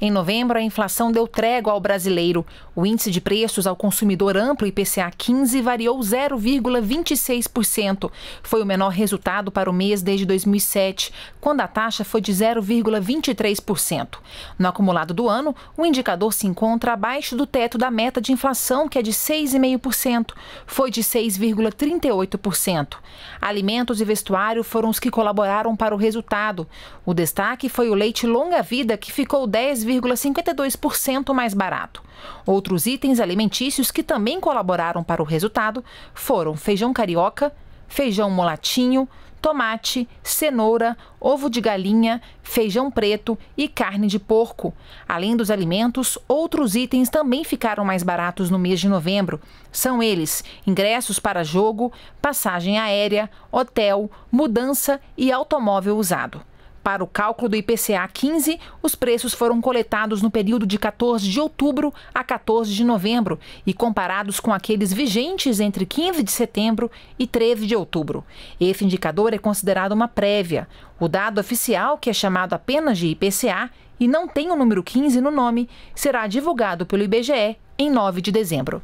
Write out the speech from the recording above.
Em novembro, a inflação deu trégua ao brasileiro. O índice de preços ao consumidor amplo IPCA 15 variou 0,26%. Foi o menor resultado para o mês desde 2007, quando a taxa foi de 0,23%. No acumulado do ano, o indicador se encontra abaixo do teto da meta de inflação, que é de 6,5%. Foi de 6,38%. Alimentos e vestuário foram os que colaboraram para o resultado. O destaque foi o leite longa-vida, que ficou 10, 3,52% mais barato. Outros itens alimentícios que também colaboraram para o resultado foram feijão carioca, feijão molatinho, tomate, cenoura, ovo de galinha, feijão preto e carne de porco. Além dos alimentos, outros itens também ficaram mais baratos no mês de novembro. São eles: ingressos para jogo, passagem aérea, hotel, mudança e automóvel usado. Para o cálculo do IPCA 15, os preços foram coletados no período de 14 de outubro a 14 de novembro e comparados com aqueles vigentes entre 15 de setembro e 13 de outubro. Esse indicador é considerado uma prévia. O dado oficial, que é chamado apenas de IPCA e não tem o número 15 no nome, será divulgado pelo IBGE em 9 de dezembro.